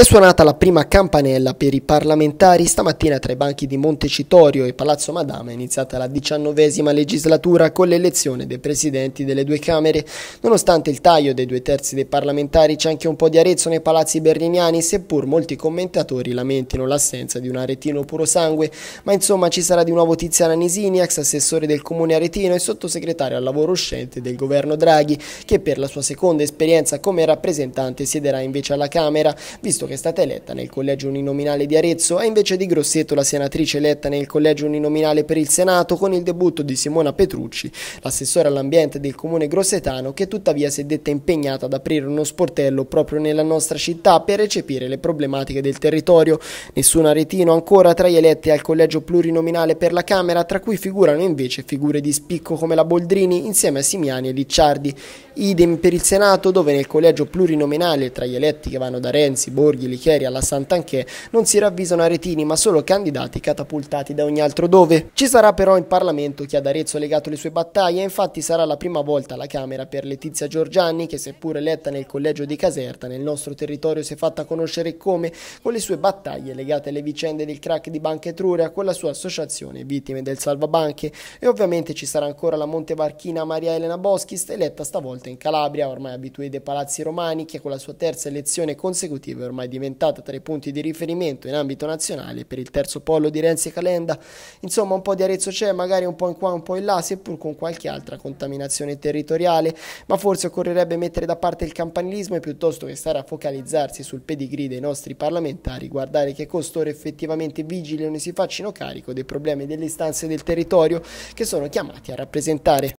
È suonata la prima campanella per i parlamentari stamattina tra i banchi di Montecitorio e Palazzo Madama è iniziata la diciannovesima legislatura con l'elezione dei presidenti delle due Camere. Nonostante il taglio dei due terzi dei parlamentari c'è anche un po' di arezzo nei palazzi berliniani seppur molti commentatori lamentino l'assenza di un aretino puro sangue. Ma insomma ci sarà di nuovo Tiziana Nisini, ex assessore del comune aretino e sottosegretario al lavoro uscente del governo Draghi che per la sua seconda esperienza come rappresentante siederà invece alla Camera visto che è stata eletta nel collegio uninominale di Arezzo è invece di Grosseto la senatrice eletta nel collegio uninominale per il Senato con il debutto di Simona Petrucci, l'assessore all'ambiente del comune grossetano che tuttavia si è detta impegnata ad aprire uno sportello proprio nella nostra città per recepire le problematiche del territorio. Nessun aretino ancora tra gli eletti al collegio plurinominale per la Camera, tra cui figurano invece figure di spicco come la Boldrini insieme a Simiani e Licciardi. Idem per il Senato dove nel collegio plurinominale tra gli eletti che vanno da Renzi, Borghi, Borghi, Licheri, alla Sant'Anché non si ravvisano aretini ma solo candidati catapultati da ogni altro dove. Ci sarà però in Parlamento chi ad Arezzo ha legato le sue battaglie, infatti sarà la prima volta alla Camera per Letizia Giorgianni che seppur eletta nel collegio di Caserta nel nostro territorio si è fatta conoscere come con le sue battaglie legate alle vicende del crack di Banca Etruria con la sua associazione Vittime del Salvabanche e ovviamente ci sarà ancora la Montevarchina Maria Elena Boschis eletta stavolta in Calabria, ormai abituée dei palazzi romani che con la sua terza elezione consecutiva ormai ormai diventata tra i punti di riferimento in ambito nazionale per il terzo pollo di Renzi e Calenda. Insomma un po' di Arezzo c'è, magari un po' in qua, un po' in là, seppur con qualche altra contaminazione territoriale, ma forse occorrerebbe mettere da parte il campanilismo e piuttosto che stare a focalizzarsi sul pedigree dei nostri parlamentari, guardare che costoro effettivamente vigilino e si facciano carico dei problemi delle istanze del territorio che sono chiamati a rappresentare.